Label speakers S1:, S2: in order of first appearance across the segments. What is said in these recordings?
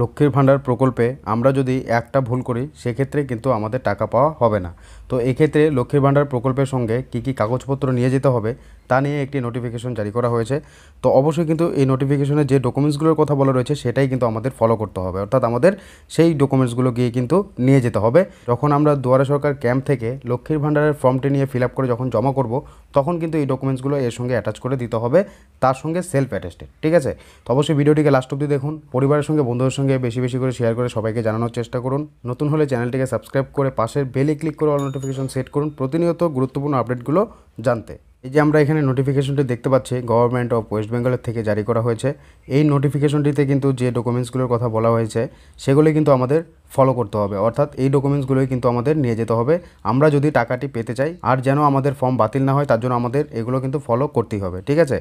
S1: লক্ষ্মীর ভাণ্ডার প্রকল্পে আমরা যদি একটা ভুল করি সেক্ষেত্রে কিন্তু আমাদের টাকা পাওয়া হবে না তো এক্ষেত্রে লক্ষ্মীর ভাণ্ডার প্রকল্পের সঙ্গে কী কী কাগজপত্র নিয়ে যেতে হবে তা নিয়ে একটি নোটিফিকেশন জারি করা হয়েছে তো অবশ্যই কিন্তু এই নোটিফিকেশনে যে ডকুমেন্টসগুলোর কথা বলা রয়েছে সেটাই কিন্তু আমাদের ফলো করতে হবে অর্থাৎ আমাদের সেই ডকুমেন্টসগুলো গিয়ে কিন্তু নিয়ে যেতে হবে যখন আমরা দুয়ারে সরকার ক্যাম্প থেকে লক্ষ্মীর ভাণ্ডারের ফর্মটি নিয়ে ফিল করে যখন জমা করব তখন কিন্তু এই ডকুমেন্টসগুলো এর সঙ্গে অ্যাটাচ করে দিতে হবে তার সঙ্গে সেলফ অ্যাটেস্টেড ঠিক আছে তো অবশ্যই ভিডিওটিকে লাস্ট অব্দি দেখুন পরিবারের সঙ্গে বন্ধুদের সঙ্গে বেশি বেশি করে শেয়ার করে সবাইকে জানানোর চেষ্টা করুন নতুন হলে চ্যানেলটিকে সাবস্ক্রাইব করে পাশের বেলে ক্লিক করে অল নোটিফিকেশন সেট করুন প্রতিনিয়ত গুরুত্বপূর্ণ আপডেটগুলো জানতে এই যে আমরা এখানে নোটিফিকেশনটি দেখতে পাচ্ছি গভর্নমেন্ট অফ ওয়েস্ট বেঙ্গলের থেকে জারি করা হয়েছে এই নোটিফিকেশনটিতে কিন্তু যে ডকুমেন্টসগুলোর কথা বলা হয়েছে সেগুলি কিন্তু আমাদের ফলো করতে হবে অর্থাৎ এই ডকুমেন্টসগুলোই কিন্তু আমাদের নিয়ে যেতে হবে আমরা যদি টাকাটি পেতে চাই আর যেন আমাদের ফর্ম বাতিল না হয় তার জন্য আমাদের এগুলো কিন্তু ফলো করতেই হবে ঠিক আছে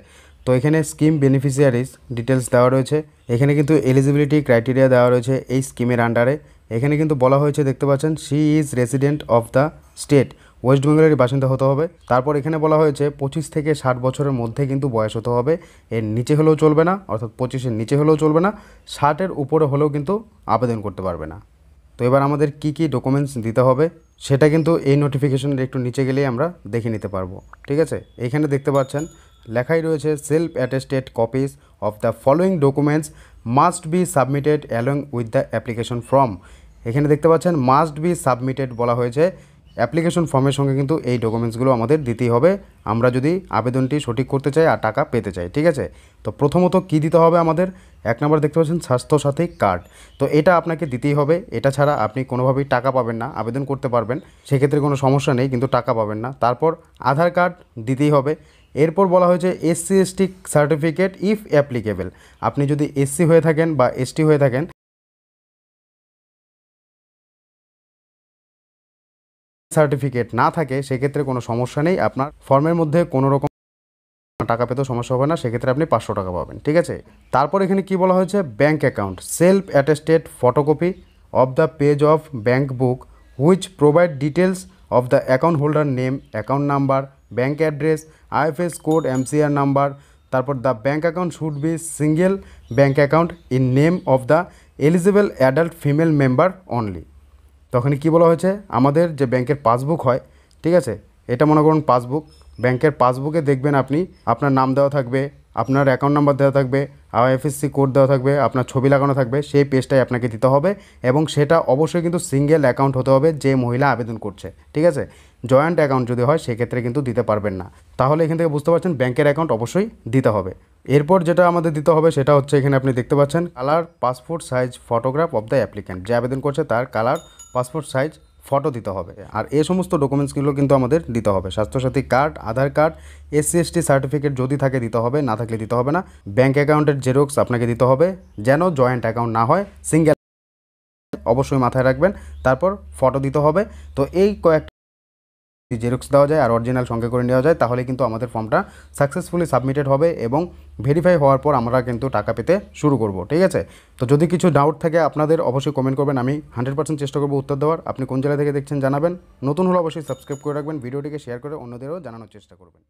S1: তো এখানে স্কিম বেনিফিশিয়ারিজ ডিটেলস দেওয়া রয়েছে এখানে কিন্তু এলিজিবিলিটি ক্রাইটেরিয়া দেওয়া রয়েছে এই স্কিমের আন্ডারে এখানে কিন্তু বলা হয়েছে দেখতে পাচ্ছেন she is resident of the state west বেঙ্গলেরই বাসিন্দা হতে হবে তারপর এখানে বলা হয়েছে পঁচিশ থেকে ষাট বছরের মধ্যে কিন্তু বয়স হতে হবে এর নিচে হলেও চলবে না অর্থাৎ পঁচিশের নিচে হলেও চলবে না ষাটের উপরে হলেও কিন্তু আবেদন করতে পারবে না তো এবার আমাদের কি কি ডকুমেন্টস দিতে হবে সেটা কিন্তু এই নোটিফিকেশনের একটু নিচে গেলেই আমরা দেখে নিতে পারবো ঠিক আছে এখানে দেখতে পাচ্ছেন লেখাই রয়েছে self attested copies of the following documents must be submitted along with the application form এখানে দেখতে পাচ্ছেন মাস্ট বি সাবমিটেড বলা হয়েছে অ্যাপ্লিকেশন ফর্মের সঙ্গে কিন্তু এই ডকুমেন্টসগুলো আমাদের দিতেই হবে আমরা যদি আবেদনটি সঠিক করতে চাই আর টাকা পেতে চাই ঠিক আছে তো প্রথমত কি দিতে হবে আমাদের এক নম্বর দেখতে পাচ্ছেন স্বাস্থ্যসাথী কার্ড তো এটা আপনাকে দিতেই হবে এটা ছাড়া আপনি কোনোভাবেই টাকা পাবেন না আবেদন করতে পারবেন সেক্ষেত্রে কোনো সমস্যা নেই কিন্তু টাকা পাবেন না তারপর আধার কার্ড দিতেই হবে এরপর বলা হয়েছে SC ST certificate if applicable আপনি যদি এসসি হয়ে থাকেন বা এসটি হয়ে থাকেন সার্টিফিকেট না থাকে সেক্ষেত্রে কোনো সমস্যা নেই আপনার ফর্মের মধ্যে কোনো রকম টাকা পেতেও সমস্যা হবে না সেক্ষেত্রে আপনি পাঁচশো টাকা পাবেন ঠিক আছে তারপর এখানে কি বলা হয়েছে bank account self attested photocopy of the page of bank book which provide details of the account holder name account number bank address IFS code MCR number তারপর the bank account should be single bank account in name of the eligible adult female member only তখনই কি বলা হয়েছে আমাদের যে ব্যাংকের passbook হয় ঠিক আছে এটা মনে করুন পাসবুক ব্যাংকের পাসবুকে দেখবেন আপনি আপনার নাম দেওয়া থাকবে আপনার অ্যাকাউন্ট নাম্বার দেওয়া থাকবে আইএফএসসি কোড দেওয়া থাকবে আপনার ছবি লাগানো থাকবে সেই পেজটাই আপনাকে দিতে হবে এবং সেটা অবশ্যই কিন্তু সিঙ্গেল অ্যাকাউন্ট হতে হবে যে মহিলা আবেদন করছে ঠিক আছে জয়েন্ট অ্যাকাউন্ট যদি হয় সেক্ষেত্রে কিন্তু দিতে পারবেন না তাহলে এখান থেকে বুঝতে পারছেন ব্যাংকের অ্যাকাউন্ট অবশ্যই দিতে হবে এরপর যেটা আমাদের দিতে হবে সেটা হচ্ছে এখানে আপনি দেখতে পাচ্ছেন colour passport size photograph of the applicant যে আবেদন করছে তার কালার পাসপোর্ট সাইজ ফটো দিতে হবে আর এই সমস্ত ডকুমেন্টসগুলো কিন্তু আমাদের দিতে হবে Swasthyasathi card Aadhaar card SC ST certificate যদি থাকে দিতে হবে না থাকলে দিতে হবে না ব্যাঙ্ক অ্যাকাউন্টের জেরক্স আপনাকে দিতে হবে যেন জয়েন্ট অ্যাকাউন্ট না হয় সিঙ্গেল অবশ্যই মাথায় রাখবেন তারপর ফটো দিতে হবে তো এই কয়েক জেরক্স দেওয়া যায় আর অরিজিনাল সঙ্গে করে নেওয়া যায় তাহলে কিন্তু আমাদের ফর্মটা সাকসেসফুলি সাবমিটেড হবে এবং ভেরিফাই হওয়ার পর আমরা কিন্তু টাকা পেতে শুরু করব ঠিক আছে তো যদি কিছু ডাউট থাকে আপনাদের অবশ্যই কমেন্ট করবেন আমি হান্ড্রেড পার্সেন্ট চেষ্টা করবো উত্তর দেওয়ার আপনি কোন জেলা থেকে দেখছেন জানাবেন নতুন হলে অবশ্যই সাবস্ক্রাইব করে রাখবেন ভিডিওটিকে শেয়ার করে অন্যদেরও জানানোর চেষ্টা করবেন